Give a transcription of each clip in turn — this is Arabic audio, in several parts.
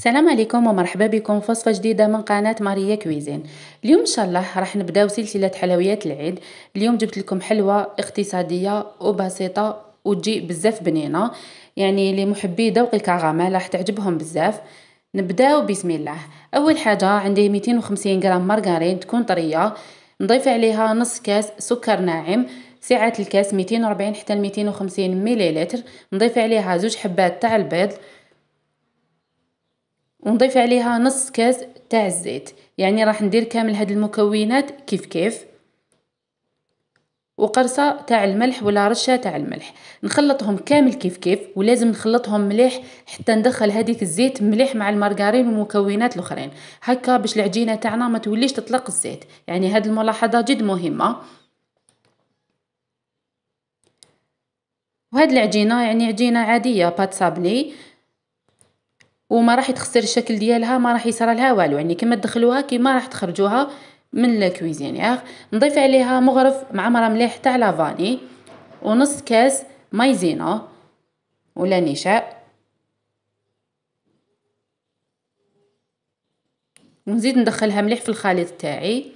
السلام عليكم ومرحبا بكم في وصفه جديده من قناه ماريا كويزين اليوم ان شاء الله راح نبداو سلسله حلويات العيد اليوم جبت لكم حلوه اقتصاديه وبسيطه وتجي بزاف بنينه يعني لمحبي ذوق الكراميل راح تعجبهم بزاف نبداو بسم الله اول حاجه عندي 250 غرام مارغرين تكون طريه نضيف عليها نص كاس سكر ناعم سعه الكاس 240 حتى 250 مليلتر نضيف عليها زوج حبات تاع البيض ونضيف عليها نص كاس تاع الزيت يعني راح ندير كامل هاد المكونات كيف كيف وقرصه تاع الملح ولا رشه تاع الملح نخلطهم كامل كيف كيف ولازم نخلطهم مليح حتى ندخل هذيك الزيت مليح مع المارغرين والمكونات الاخرين هكا باش العجينه تاعنا ما توليش تطلق الزيت يعني هاد الملاحظه جد مهمه وهاد العجينه يعني عجينه عاديه بات سابلي وما راح تخسر الشكل ديالها ما راح يصرى لها والو يعني كما تدخلوها كيما راح تخرجوها من الكويزينيير نضيف عليها مغرف معمره مليح تاع لافاني ونص كاس مايزينا ولا نشاء ونزيد ندخلها مليح في الخليط تاعي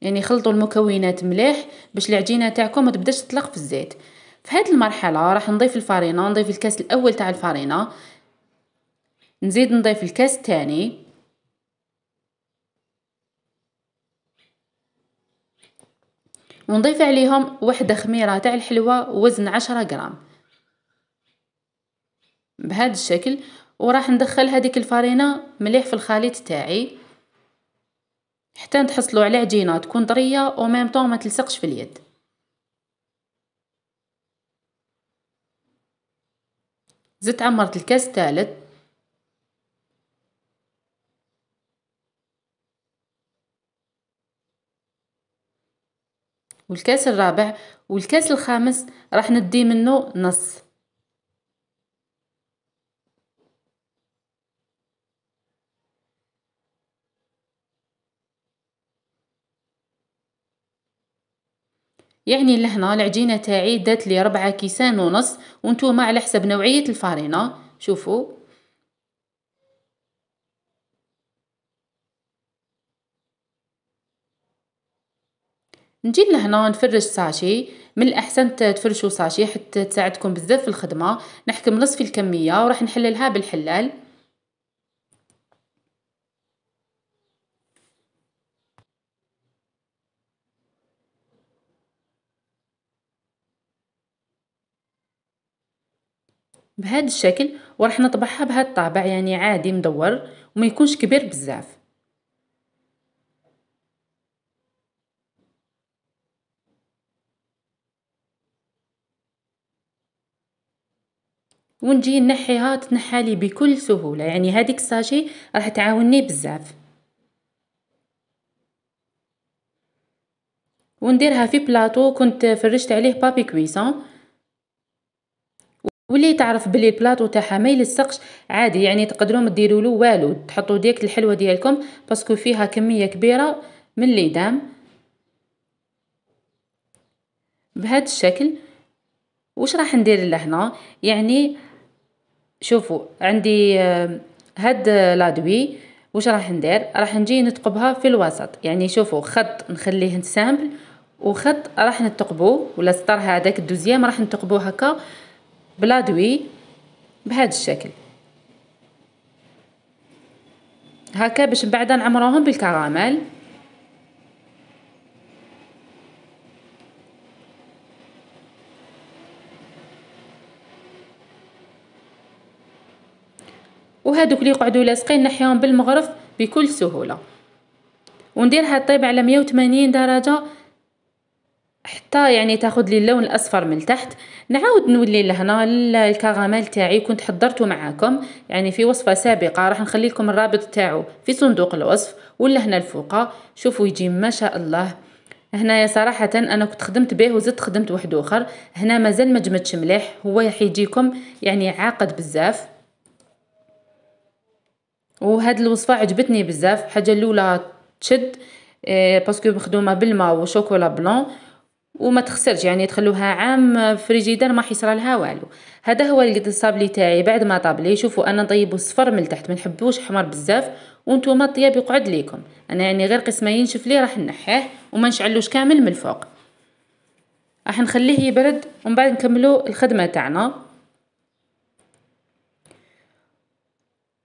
يعني خلطوا المكونات مليح باش العجينه تاعكم ما تبداش تطلق في الزيت في هاد المرحله راح نضيف الفرينه نضيف الكاس الاول تاع الفرينه نزيد نضيف الكاس الثاني ونضيف عليهم وحده خميره تاع الحلوى وزن عشرة غرام بهذا الشكل وراح ندخل هذيك الفرينه مليح في الخليط تاعي حتى نتحصلوا على عجينه تكون طريه وميم طون ما تلصقش في اليد زدت عمرت الكاس الثالث والكاس الرابع والكاس الخامس راح ندي منه نص يعني لهنا العجينة تاعي دات لي ربعة كيسان ونص وانتوما على حسب نوعية الفارينة شوفوا نجي لهنا نفرش ساشي من الاحسن تفرشوا ساشي حتى تساعدكم بزاف في الخدمه نحكم نصف الكميه وراح نحللها بالحلال بهذا الشكل وراح نطبعها بهذا الطابع يعني عادي مدور وما يكونش كبير بزاف ونجي نحيها تنحالي لي بكل سهوله يعني هذيك الساشي راح تعاوني بزاف ونديرها في بلاطو كنت فرشت عليه بابي كويسون ولي تعرف بلي البلاطو تاعها ما يلصقش عادي يعني تقدروا ما له والو تحطوا ديك الحلوه ديالكم باسكو فيها كميه كبيره من ليدام بهذا الشكل واش راح ندير لهنا يعني شوفوا عندي آه، هاد لادوي واش راح ندير راح نجي نتقبها في الوسط يعني شوفوا خط نخليه سامبل وخط راح نتقبوه ولا سطر هذاك الدوزيام راح نتقبوه هكا بلادوي بهذا الشكل هكا باش بعدا نعمروهم بالكراميل وهذوك اللي يقعدوا لاصقين نحيهم بالمغرف بكل سهوله هاد طيب على 180 درجه حتى يعني تاخذ لي اللون الاصفر من تحت نعاود نولي لهنا الكراميل تاعي كنت حضرته معاكم يعني في وصفه سابقه راح نخلي لكم الرابط تاعو في صندوق الوصف ولا هنا الفوقه شوفوا يجي ما شاء الله هنايا صراحة أنا كنت خدمت به وزدت خدمت واحد آخر هنا مازال ما جمدش مليح هو حيجيكم يعني عاقد بزاف وهاد الوصفة عجبتني بزاف حاجة الأولى تشد إيه باسكو مخدومة بالماء وشوكولا بلون وما تخسرش يعني تخلوها عام فريجيدار ما حيصرى لها والو هذا هو الصابلي تاعي بعد ما طابلي شوفوا انا نطيبو صفر من التحت ما نحبوش حمر بزاف وانتم الطياب يقعد ليكم انا يعني غير قسمين ينشف لي راح نحيه وما نشعلوش كامل من الفوق راح نخليه يبرد ومن بعد نكملو الخدمه تاعنا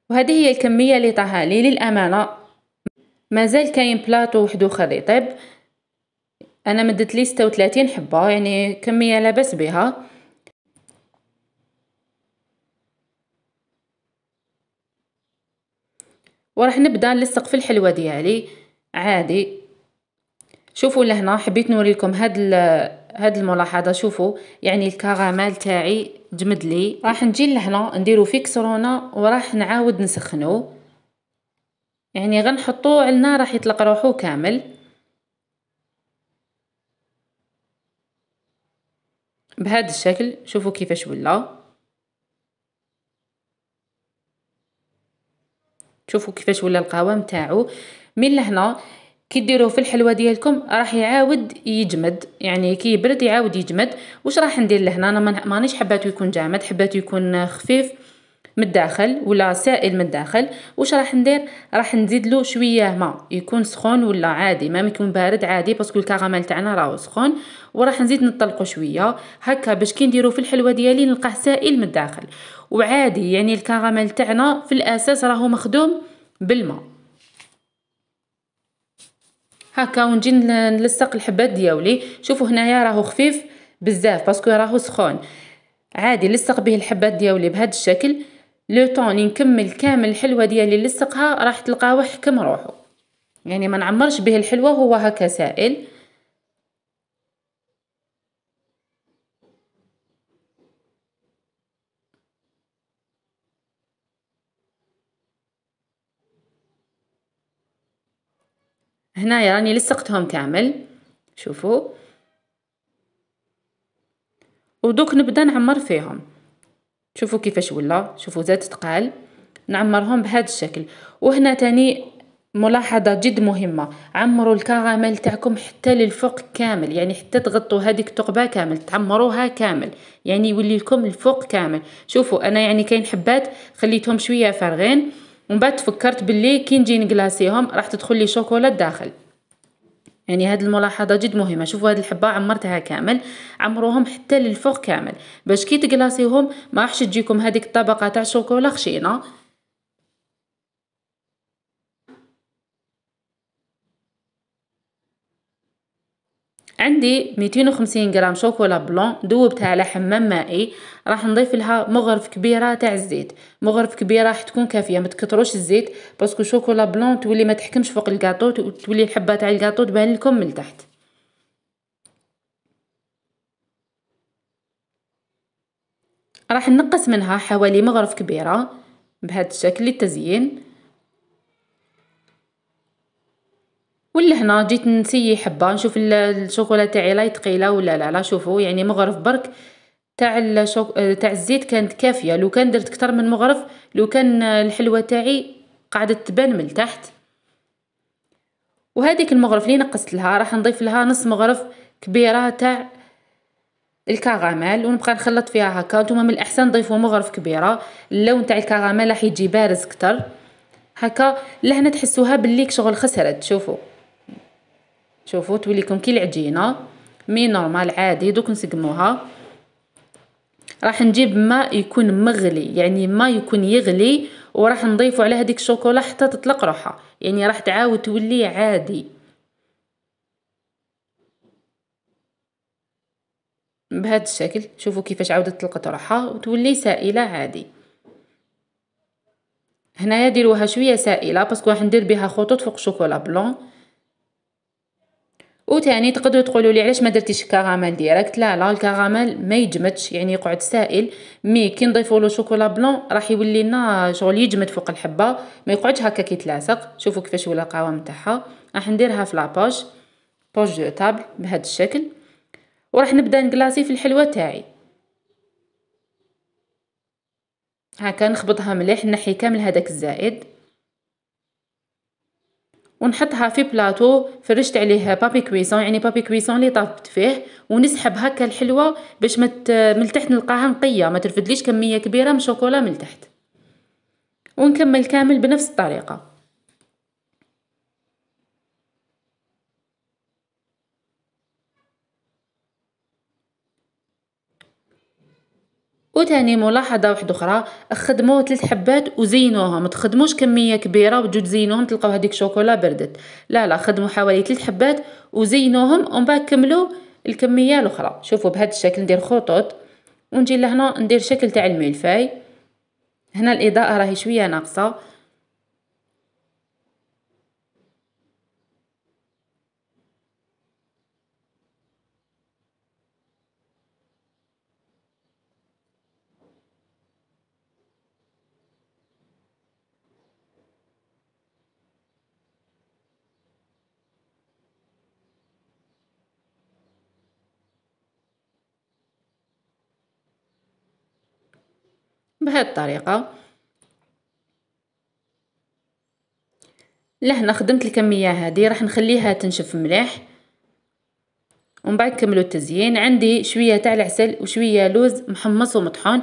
وهذه هي الكميه اللي طاها لي للامانه مازال كاين بلاطو وحدو خر يطيب انا مدت لي ستة حبة يعني كمية لاباس بها وراح نبدا نلصق في الحلوة ديالي عادي شوفوا لهنا حبيت نوريكم هاد هاد الملاحظه شوفوا يعني الكراميل تاعي جمد لي راح نجي لهنا نديرو فيكسرونا وراح نعاود نسخنو يعني غنحطوه على النار راح يطلق روحو كامل بهذا الشكل شوفوا كيفاش ولا شوفوا كيفاش ولا القوام تاعو من لهنا كي ديروه في الحلوه ديالكم راح يعاود يجمد يعني كي يبرد يعاود يجمد واش راح ندير لهنا انا مانيش حباتو يكون جامد حباتو يكون خفيف من الداخل ولا سائل من الداخل واش راح ندير راح نزيد له شويه ما يكون سخون ولا عادي ما يكون بارد عادي باسكو الكراميل تاعنا راهو سخون وراح نزيد نطلقو شويه هكا باش كي نديرو في الحلوه ديالي نلقاه سائل من الداخل وعادي يعني الكراميل تاعنا في الاساس راهو مخدوم بالماء هكا ونجي نلصق الحبات دياولي شوفوا هنايا راهو خفيف بزاف باسكو راهو سخون عادي لصق به الحبات دياولي بهذا الشكل لو طون نكمل كامل الحلوه ديالي اللي لصقها راح تلقاوه حكم روحو يعني ما نعمرش به الحلوه هو هكا سائل هنايا راني لصقتهم كامل شوفوا ودوك نبدا نعمر فيهم شوفوا كيفاش ولا شوفوا زاد تقال نعمرهم بهذا الشكل وهنا تاني ملاحظة جد مهمة عمروا الكراميل تاعكم حتى للفوق كامل يعني حتى تغطوا هذيك الثقبة كامل تعمروها كامل يعني يولي لكم الفوق كامل شوفوا انا يعني كاين حبات خليتهم شوية فارغين ومن بعد تفكرت باللي كي نجي نكلاصيهم راح تدخل لي شوكولا داخل يعني هاد الملاحظه جد مهمه شوفوا هاد الحبه عمرتها كامل عمروهم حتى للفوق كامل باش كي تكلاصيوهم ما راحش تجيكم هذيك الطبقه تاع الشوكولا خشينه عندي 250 غرام شوكولا بلون دوبتها على حمام مائي راح نضيف لها مغرف كبيره تاع الزيت مغرف كبيره راح تكون كافيه ما تكتروش الزيت باسكو شوكولا بلون تولي ما تحكمش فوق الكاطو تولي الحبه تاع الكاطو تبان لكم من تحت راح نقص منها حوالي مغرف كبيره بهذا الشكل للتزيين هنا جيت نسيي حبه نشوف الشوكولا تاعي لاي ثقيله ولا لا لا شوفوا يعني مغرف برك تاع الشوك... تاع الزيت كانت كافيه لو كان درت كتر من مغرف لو كان الحلوه تاعي قعدت تبان من تحت وهذيك المغرف اللي نقصت لها راح نضيف لها نص مغرف كبيره تاع الكراميل ونبقى نخلط فيها هكا نتوما من الاحسن ضيفوا مغرف كبيره اللون تاع الكراميل راح يجي بارز كتر هكا لهنا تحسوها باللي شغل خسرت شوفوا شوفوا تولي لكم كي العجينه مي نورمال عادي دوك نسقموها راح نجيب ما يكون مغلي يعني ما يكون يغلي وراح نضيفو على هذيك الشوكولا حتى تطلق روحها يعني راح تعاود تولي عادي بهذا الشكل شوفوا كيفاش عاودت طلقت روحها وتولي سائله عادي هنايا ديروها شويه سائله باسكو راح ندير بها خطوط فوق شوكولا بلون وتاني تقدروا تقولوا لي علاش ما درتيش الكراميل ديريكت لا لا الكراميل ما يجمدش يعني يقعد سائل مي كي نضيفوا له شوكولا بلون راح يولي لنا شغل يجمد فوق الحبه ما يقعدش هكا كيتلاصق شوفوا كيفاش ولا القوام تاعها راح نديرها في لاباج بوج دو طابل بهذا الشكل وراح نبدا نكلاصي في الحلوه تاعي هكا نخبطها مليح نحي كامل هذاك الزائد ونحطها في بلاطو فرشت عليه بابي كويسون يعني بابي كويسون اللي طابت فيه ونسحب هكا الحلوه باش مت... من التحت نلقاها نقيه ما ترفدليش كميه كبيره من شوكولا من تحت ونكمل كامل بنفس الطريقه وتاني ملاحظه واحده اخرى خدموا ثلاث حبات وزينوها ما تخدموش كميه كبيره وتجو تزينوهم تلقاو هذيك شوكولا بردت لا لا خدموا حوالي ثلاث حبات وزينوهم ومن بعد كملوا الكميه الاخرى شوفوا بهذا الشكل ندير خطوط ونجي لهنا ندير شكل تاع الملفاي هنا الاضاءه راهي شويه ناقصه بهذه الطريقه لهنا خدمت الكميه هذه راح نخليها تنشف مليح ومن بعد نكملوا التزيين عندي شويه تاع العسل وشويه لوز محمص ومطحون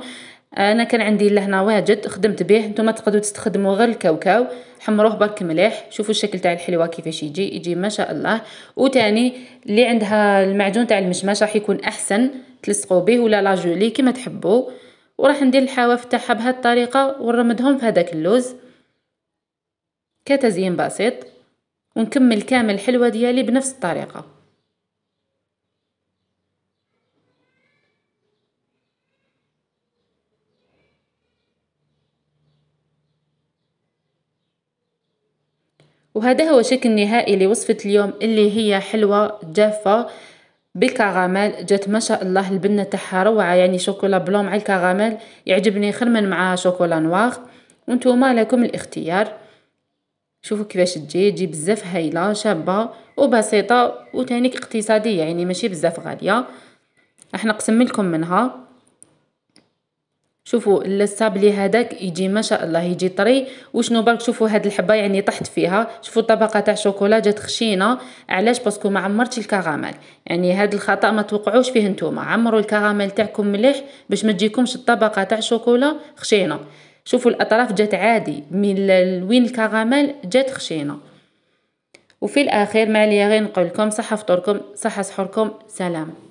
انا كان عندي لهنا واجد خدمت به نتوما تقدروا تستخدموا غير الكاوكاو حمروه برك مليح شوفوا الشكل تاع الحلوى كيفاش يجي يجي ما شاء الله وتاني اللي عندها المعجون تاع المشماش راح يكون احسن تلصقوا به ولا لاجولي كما تحبوا وراح ندير الحواف تاعها بهذه الطريقه ونرمدهم في هذاك اللوز كتزيين بسيط ونكمل كامل الحلوه ديالي بنفس الطريقه وهذا هو شكل نهائي لوصفة اليوم اللي هي حلوة جافة بالكراميل جات ما شاء الله البنة تاعها روعة يعني شوكولا بلون مع الكراميل يعجبني خير من مع شوكولا نوار وانتم لكم الاختيار شوفوا كيفاش تجي تجي بزاف هايله شابه وبسيطه وتانيك اقتصاديه يعني ماشي بزاف غاليه راح نقسم لكم منها شوفوا السابلي هذاك يجي ما شاء الله يجي طري وشنو برك شوفوا هاد الحبه يعني طحت فيها شوفوا الطبقه تاع شوكولا جات خشينه علاش باسكو ما عمرتش الكراميل يعني هاد الخطا ما توقعوش فيه نتوما عمروا الكراميل تاعكم مليح باش ما تجيكمش الطبقه تاع شوكولا خشينه شوفوا الاطراف جات عادي من وين الكراميل جات خشينه وفي الاخير ما عليا غير نقول لكم صحه فطوركم صحه سحوركم سلام